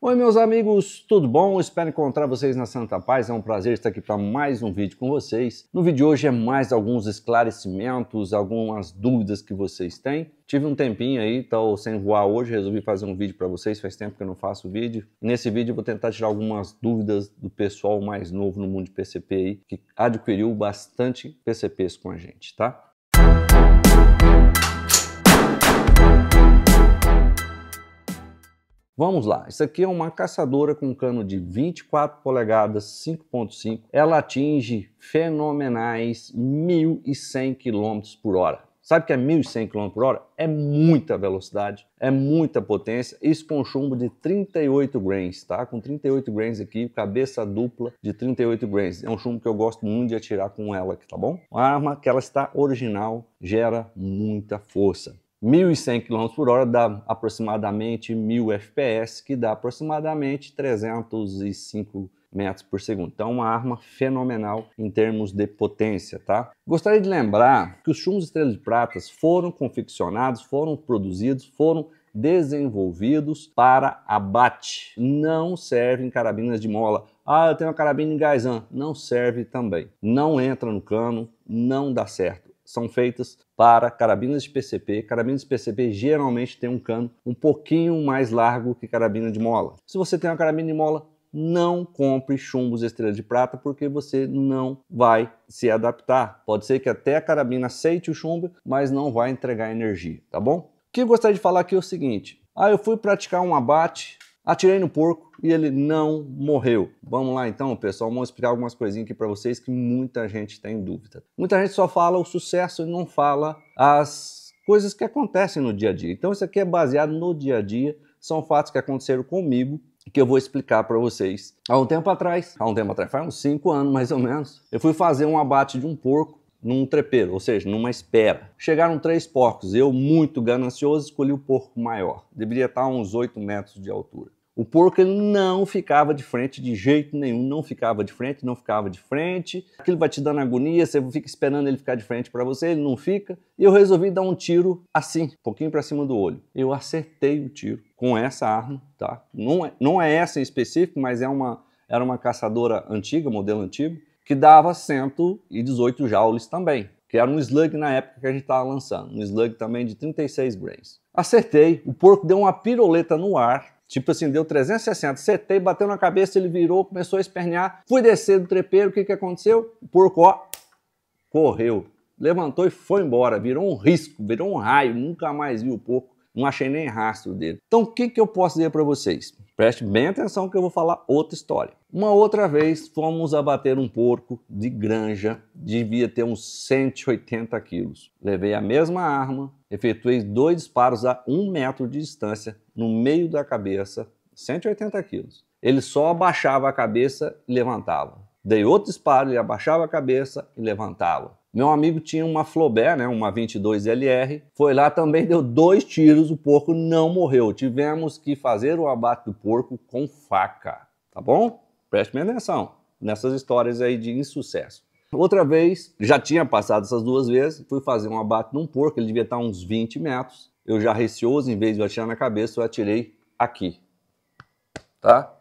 Oi, meus amigos, tudo bom? Espero encontrar vocês na Santa Paz. É um prazer estar aqui para mais um vídeo com vocês. No vídeo de hoje é mais alguns esclarecimentos, algumas dúvidas que vocês têm. Tive um tempinho aí, estou sem voar hoje, resolvi fazer um vídeo para vocês. Faz tempo que eu não faço vídeo. Nesse vídeo eu vou tentar tirar algumas dúvidas do pessoal mais novo no mundo de PCP aí, que adquiriu bastante PCPs com a gente, tá? Vamos lá, isso aqui é uma caçadora com cano de 24 polegadas 5.5. Ela atinge fenomenais 1.100 km por hora. Sabe que é 1.100 km por hora? É muita velocidade, é muita potência. Isso com chumbo de 38 grains, tá? Com 38 grains aqui, cabeça dupla de 38 grains. É um chumbo que eu gosto muito de atirar com ela aqui, tá bom? Uma arma que ela está original, gera muita força. 1.100 km por hora dá aproximadamente 1.000 FPS, que dá aproximadamente 305 metros por segundo. Então, uma arma fenomenal em termos de potência, tá? Gostaria de lembrar que os chumos estrelas de pratas foram confeccionados, foram produzidos, foram desenvolvidos para abate. Não servem carabinas de mola. Ah, eu tenho uma carabina em Não serve também. Não entra no cano, não dá certo são feitas para carabinas de PCP. Carabinas de PCP geralmente tem um cano um pouquinho mais largo que carabina de mola. Se você tem uma carabina de mola, não compre chumbos estrela de prata porque você não vai se adaptar. Pode ser que até a carabina aceite o chumbo, mas não vai entregar energia, tá bom? O que eu gostaria de falar aqui é o seguinte: ah, eu fui praticar um abate Atirei no porco e ele não morreu. Vamos lá então, pessoal, vamos explicar algumas coisinhas aqui para vocês que muita gente tem dúvida. Muita gente só fala o sucesso e não fala as coisas que acontecem no dia a dia. Então isso aqui é baseado no dia a dia, são fatos que aconteceram comigo que eu vou explicar para vocês. Há um tempo atrás, há um tempo atrás, faz uns 5 anos mais ou menos, eu fui fazer um abate de um porco num trepeiro, ou seja, numa espera. Chegaram três porcos, eu muito ganancioso escolhi o porco maior. Deveria estar a uns 8 metros de altura. O porco ele não ficava de frente de jeito nenhum, não ficava de frente, não ficava de frente. Aquilo vai te dando agonia, você fica esperando ele ficar de frente para você, ele não fica. E eu resolvi dar um tiro assim, um pouquinho para cima do olho. Eu acertei o tiro com essa arma, tá? Não é, não é essa em específico, mas é uma era uma caçadora antiga, modelo antigo, que dava 118 joules também, que era um slug na época que a gente estava lançando, um slug também de 36 grains. Acertei, o porco deu uma piroleta no ar, Tipo assim, deu 360, setei, bateu na cabeça, ele virou, começou a espernear. Fui descer do trepeiro, o que, que aconteceu? O porco, ó, correu. Levantou e foi embora, virou um risco, virou um raio, nunca mais viu o porco. Não achei nem rastro dele. Então, o que, que eu posso dizer para vocês? Preste bem atenção que eu vou falar outra história. Uma outra vez fomos abater um porco de granja, devia ter uns 180 quilos. Levei a mesma arma, efetuei dois disparos a um metro de distância, no meio da cabeça, 180 quilos. Ele só abaixava a cabeça e levantava. Dei outro disparo, ele abaixava a cabeça e levantava. Meu amigo tinha uma Flobé, né, uma 22LR, foi lá também, deu dois tiros, o porco não morreu. Tivemos que fazer o abate do porco com faca, tá bom? Preste minha atenção nessas histórias aí de insucesso. Outra vez, já tinha passado essas duas vezes, fui fazer um abate num porco, ele devia estar uns 20 metros. Eu já receoso, em vez de eu atirar na cabeça, eu atirei aqui, tá?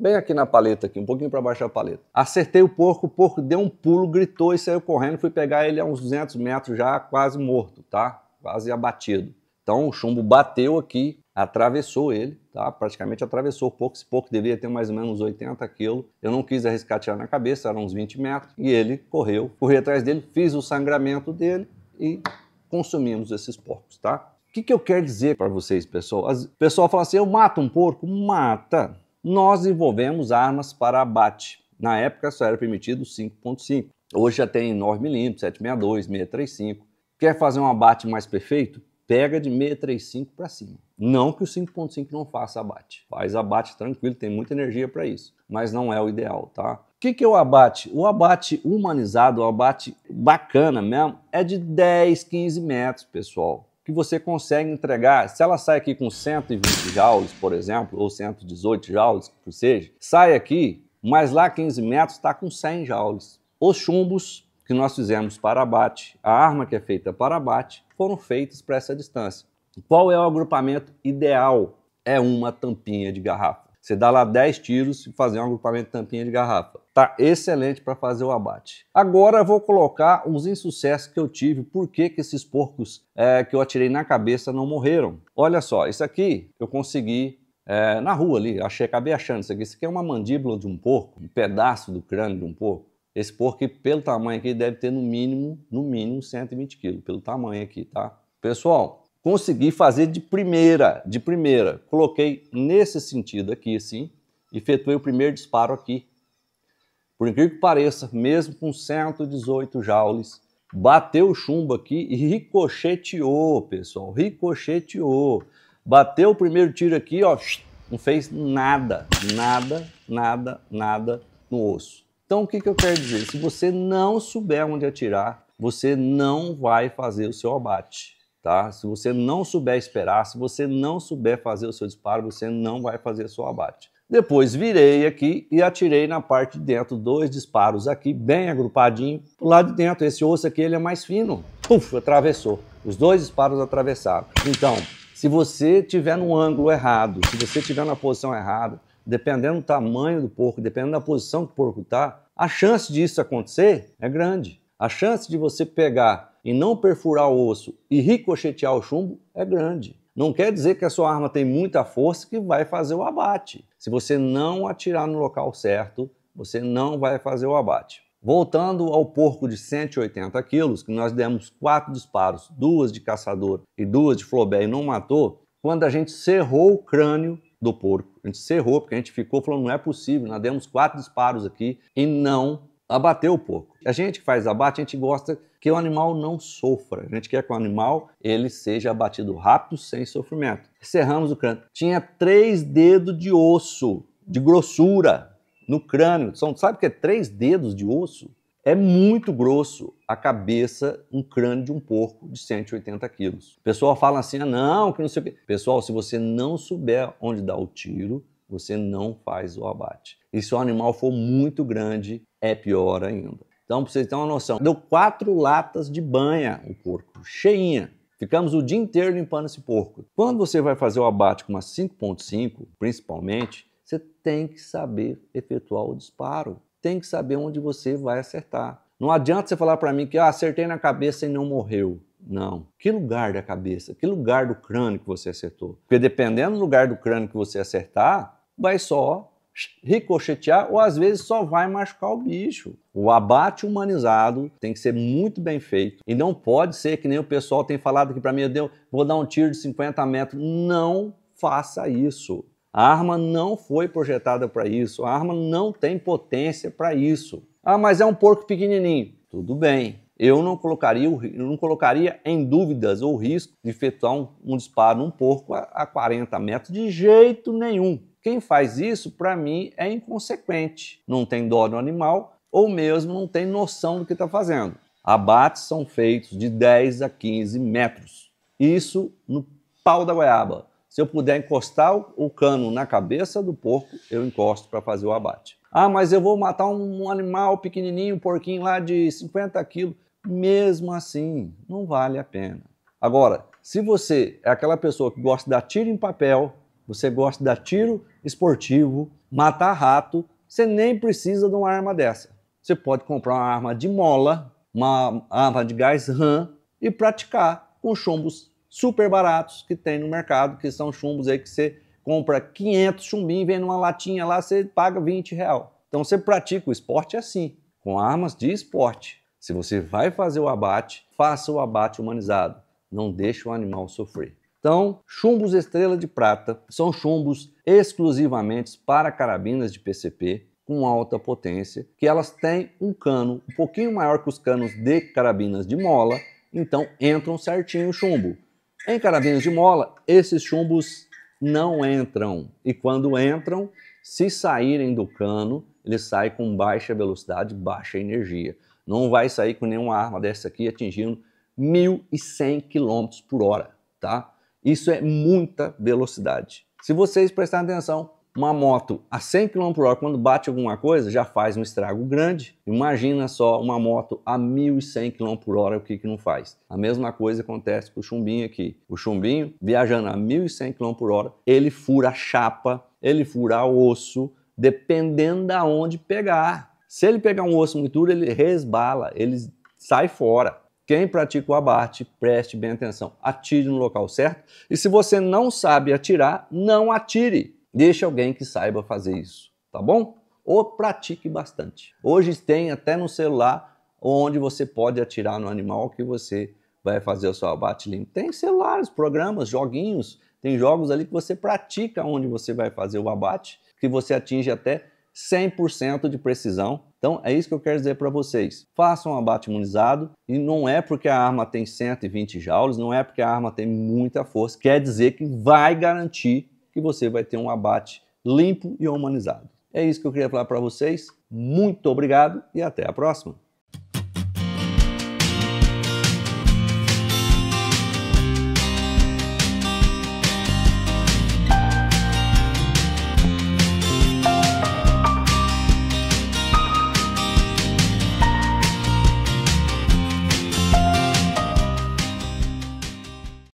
Bem aqui na paleta, aqui, um pouquinho para baixo da paleta. Acertei o porco, o porco deu um pulo, gritou e saiu correndo. Fui pegar ele a uns 200 metros já, quase morto, tá? Quase abatido. Então o chumbo bateu aqui, atravessou ele, tá? Praticamente atravessou o porco. Esse porco devia ter mais ou menos 80 quilos. Eu não quis arriscar tirar na cabeça, eram uns 20 metros. E ele correu. Corri atrás dele, fiz o sangramento dele e consumimos esses porcos, tá? O que, que eu quero dizer para vocês, pessoal? O pessoal fala assim, eu mato um porco? Mata! nós desenvolvemos armas para abate. Na época só era permitido 5.5. Hoje já tem 9mm, 762, 635. Quer fazer um abate mais perfeito? Pega de 635 para cima. Não que o 5.5 não faça abate. Faz abate tranquilo, tem muita energia para isso. Mas não é o ideal, tá? O que, que é o abate? O abate humanizado, o abate bacana mesmo, é de 10, 15 metros, pessoal que você consegue entregar. Se ela sai aqui com 120 joules, por exemplo, ou 118 joules, que seja, sai aqui, mas lá 15 metros está com 100 joules. Os chumbos que nós fizemos para abate, a arma que é feita para abate, foram feitos para essa distância. Qual é o agrupamento ideal? É uma tampinha de garrafa. Você dá lá 10 tiros e fazer um agrupamento de tampinha de garrafa. Tá excelente para fazer o abate. Agora vou colocar uns insucessos que eu tive, por que, que esses porcos é, que eu atirei na cabeça não morreram. Olha só, isso aqui eu consegui é, na rua ali, achei, acabei achando isso aqui. Isso aqui é uma mandíbula de um porco, um pedaço do crânio de um porco. Esse porco, pelo tamanho aqui, deve ter no mínimo, no mínimo 120 quilos, pelo tamanho aqui, tá? Pessoal, consegui fazer de primeira, de primeira. Coloquei nesse sentido aqui, assim, efetuei o primeiro disparo aqui por incrível que pareça, mesmo com 118 joules, bateu o chumbo aqui e ricocheteou, pessoal. Ricocheteou. Bateu o primeiro tiro aqui, ó, não fez nada, nada, nada, nada no osso. Então o que, que eu quero dizer? Se você não souber onde atirar, você não vai fazer o seu abate, tá? Se você não souber esperar, se você não souber fazer o seu disparo, você não vai fazer o seu abate. Depois virei aqui e atirei na parte de dentro, dois disparos aqui, bem agrupadinho, pro lado de dentro. Esse osso aqui ele é mais fino. Puf, atravessou. Os dois disparos atravessaram. Então, se você tiver no ângulo errado, se você tiver na posição errada, dependendo do tamanho do porco, dependendo da posição que o porco está, a chance disso acontecer é grande. A chance de você pegar e não perfurar o osso e ricochetear o chumbo é grande. Não quer dizer que a sua arma tem muita força que vai fazer o abate. Se você não atirar no local certo, você não vai fazer o abate. Voltando ao porco de 180 quilos, que nós demos quatro disparos, duas de caçador e duas de flobé e não matou, quando a gente cerrou o crânio do porco, a gente cerrou porque a gente ficou falando não é possível, nós demos quatro disparos aqui e não abateu o pouco. A gente que faz abate, a gente gosta que o animal não sofra. A gente quer que o animal ele seja abatido rápido, sem sofrimento. Cerramos o crânio. Tinha três dedos de osso, de grossura, no crânio. São, sabe o que é três dedos de osso? É muito grosso a cabeça, um crânio de um porco de 180 quilos. O pessoal fala assim, ah, não, que não sei o quê. Pessoal, se você não souber onde dar o tiro, você não faz o abate. E se o animal for muito grande, é pior ainda. Então, para vocês terem uma noção, deu quatro latas de banha o porco, cheinha. Ficamos o dia inteiro limpando esse porco. Quando você vai fazer o abate com uma 5.5, principalmente, você tem que saber efetuar o disparo. Tem que saber onde você vai acertar. Não adianta você falar para mim que ah, acertei na cabeça e não morreu. Não. Que lugar da cabeça? Que lugar do crânio que você acertou? Porque dependendo do lugar do crânio que você acertar, vai só ricochetear ou às vezes só vai machucar o bicho. O abate humanizado tem que ser muito bem feito e não pode ser que nem o pessoal tem falado aqui para mim, deu, vou dar um tiro de 50 metros. Não faça isso. A arma não foi projetada para isso, a arma não tem potência para isso. Ah, mas é um porco pequenininho. Tudo bem. Eu não colocaria, eu não colocaria em dúvidas o risco de efetuar um, um disparo num porco a, a 40 metros de jeito nenhum quem faz isso, para mim, é inconsequente. Não tem dó no animal ou mesmo não tem noção do que está fazendo. Abates são feitos de 10 a 15 metros. Isso no pau da goiaba. Se eu puder encostar o cano na cabeça do porco, eu encosto para fazer o abate. Ah, mas eu vou matar um animal pequenininho, um porquinho lá de 50 quilos. Mesmo assim, não vale a pena. Agora, se você é aquela pessoa que gosta de dar tiro em papel, você gosta de dar tiro esportivo, matar rato, você nem precisa de uma arma dessa. Você pode comprar uma arma de mola, uma arma de gás RAM e praticar com chumbos super baratos que tem no mercado, que são chumbos aí que você compra 500 chumbinhos, vem numa latinha lá, você paga 20 real. Então você pratica o esporte assim, com armas de esporte. Se você vai fazer o abate, faça o abate humanizado. Não deixe o animal sofrer. Então, chumbos estrela de prata são chumbos exclusivamente para carabinas de PCP com alta potência, que elas têm um cano um pouquinho maior que os canos de carabinas de mola, então entram certinho o chumbo. Em carabinas de mola, esses chumbos não entram. E quando entram, se saírem do cano, ele sai com baixa velocidade, baixa energia. Não vai sair com nenhuma arma dessa aqui atingindo 1.100 km por hora, tá? Isso é muita velocidade. Se vocês prestarem atenção, uma moto a 100 km por hora, quando bate alguma coisa, já faz um estrago grande. Imagina só uma moto a 1.100 km por hora, o que, que não faz? A mesma coisa acontece com o chumbinho aqui. O chumbinho, viajando a 1.100 km por hora, ele fura a chapa, ele fura o osso, dependendo da de onde pegar. Se ele pegar um osso muito duro, ele resbala, ele sai fora. Quem pratica o abate, preste bem atenção. Atire no local certo. E se você não sabe atirar, não atire. Deixe alguém que saiba fazer isso, tá bom? Ou pratique bastante. Hoje tem até no celular onde você pode atirar no animal que você vai fazer o seu abate limpo. Tem celulares, programas, joguinhos, tem jogos ali que você pratica onde você vai fazer o abate, que você atinge até 100% de precisão então é isso que eu quero dizer para vocês. Façam um abate imunizado e não é porque a arma tem 120 joules, não é porque a arma tem muita força, quer dizer que vai garantir que você vai ter um abate limpo e humanizado. É isso que eu queria falar para vocês. Muito obrigado e até a próxima.